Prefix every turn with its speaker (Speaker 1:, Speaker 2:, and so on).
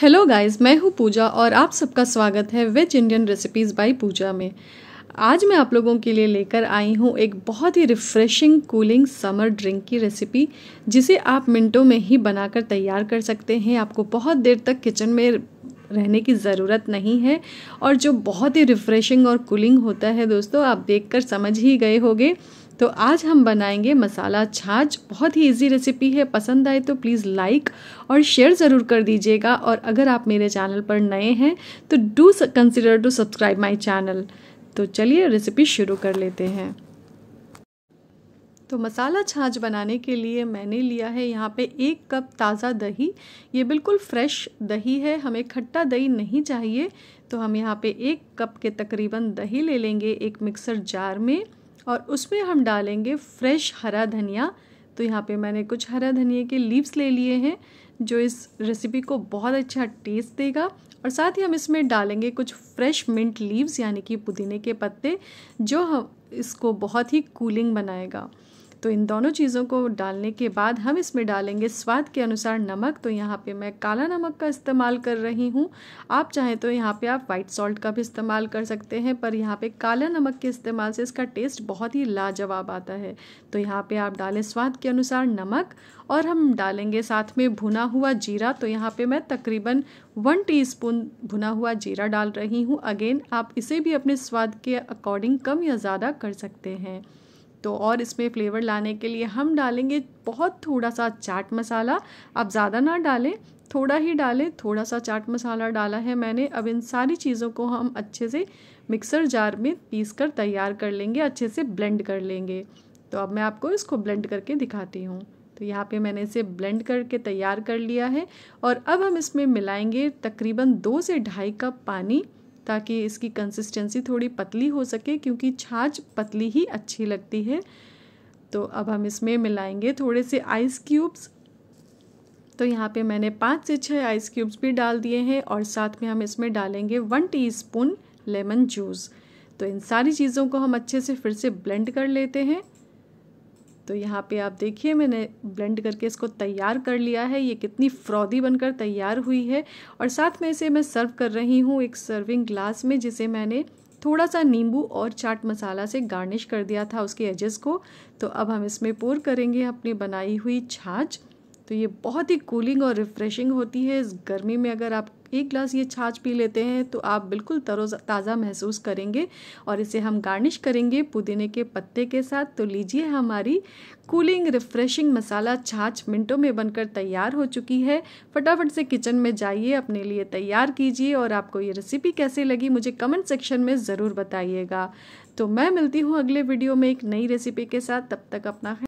Speaker 1: hello guys मैं हूँ पूजा और आप सबका स्वागत है veg Indian recipes by Pooja में आज मैं आप लोगों के लिए लेकर आई हूँ एक बहुत ही रिफ़्रेशिंग कूलिंग समर ड्रिंक की रेसिपी जिसे आप मिनटों में ही बनाकर तैयार कर सकते हैं आपको बहुत देर तक किचन में रहने की ज़रूरत नहीं है और जो बहुत ही रिफ़्रेशिंग और कूलिंग होता है दोस्तों आप देखकर समझ ही गए होगे तो आज हम बनाएंगे मसाला छाछ बहुत ही इजी रेसिपी है पसंद आए तो प्लीज़ लाइक और शेयर ज़रूर कर दीजिएगा और अगर आप मेरे चैनल पर नए हैं तो do consider to subscribe my channel तो चलिए रेसिपी शुरू कर लेते हैं तो मसाला छाछ बनाने के लिए मैंने लिया है यहाँ पे एक कप ताज़ा दही ये बिल्कुल फ्रेश दही है हमें खट्टा दही नहीं चाहिए तो हम यहाँ पे एक कप के तकरीबन दही ले लेंगे एक मिक्सर जार में और उसमें हम डालेंगे फ्रेश हरा धनिया तो यहाँ पे मैंने कुछ हरा धनिया के लीव्स ले लिए हैं जो इस रेसिपी को बहुत अच्छा टेस्ट देगा और साथ ही हम इसमें डालेंगे कुछ फ्रेश मिंट लीव्स यानी कि पुदीने के पत्ते जो हम इसको बहुत ही कूलिंग बनाएगा तो इन दोनों चीज़ों को डालने के बाद हम इसमें डालेंगे स्वाद के अनुसार नमक तो यहाँ पे मैं काला नमक का इस्तेमाल कर रही हूँ आप चाहें तो यहाँ पे आप वाइट सॉल्ट का भी इस्तेमाल कर सकते हैं पर यहाँ पे काला नमक के इस्तेमाल से इसका टेस्ट बहुत ही लाजवाब आता है तो यहाँ पर आप डालें स्वाद के अनुसार नमक और हम डालेंगे साथ में भुना हुआ जीरा तो यहाँ पे मैं तकरीबन वन टीस्पून भुना हुआ जीरा डाल रही हूँ अगेन आप इसे भी अपने स्वाद के अकॉर्डिंग कम या ज़्यादा कर सकते हैं तो और इसमें फ्लेवर लाने के लिए हम डालेंगे बहुत थोड़ा सा चाट मसाला आप ज़्यादा ना डालें थोड़ा ही डालें थोड़ा सा चाट मसाला डाला है मैंने अब इन सारी चीज़ों को हम अच्छे से मिक्सर जार में पीस कर तैयार कर लेंगे अच्छे से ब्लेंड कर लेंगे तो अब मैं आपको इसको ब्लेंड करके दिखाती हूँ तो यहाँ पे मैंने इसे ब्लेंड करके तैयार कर लिया है और अब हम इसमें मिलाएंगे तकरीबन दो से ढाई कप पानी ताकि इसकी कंसिस्टेंसी थोड़ी पतली हो सके क्योंकि छाछ पतली ही अच्छी लगती है तो अब हम इसमें मिलाएंगे थोड़े से आइस क्यूब्स तो यहाँ पे मैंने पाँच से छः आइस क्यूब्स भी डाल दिए हैं और साथ में हम इसमें डालेंगे वन टीस्पून लेमन जूस तो इन सारी चीज़ों को हम अच्छे से फिर से ब्लेंड कर लेते हैं तो यहाँ पे आप देखिए मैंने ब्लेंड करके इसको तैयार कर लिया है ये कितनी फ्रौदी बनकर तैयार हुई है और साथ में इसे मैं सर्व कर रही हूँ एक सर्विंग ग्लास में जिसे मैंने थोड़ा सा नींबू और चाट मसाला से गार्निश कर दिया था उसके एजेस को तो अब हम इसमें पोर करेंगे अपनी बनाई हुई छाछ तो ये बहुत ही कूलिंग और रिफ़्रेशिंग होती है इस गर्मी में अगर आप एक ग्लास ये छाछ पी लेते हैं तो आप बिल्कुल ताज़ा महसूस करेंगे और इसे हम गार्निश करेंगे पुदीने के पत्ते के साथ तो लीजिए हमारी कूलिंग रिफ्रेशिंग मसाला छाछ मिनटों में बनकर तैयार हो चुकी है फटाफट से किचन में जाइए अपने लिए तैयार कीजिए और आपको ये रेसिपी कैसे लगी मुझे कमेंट सेक्शन में ज़रूर बताइएगा तो मैं मिलती हूँ अगले वीडियो में एक नई रेसिपी के साथ तब तक अपना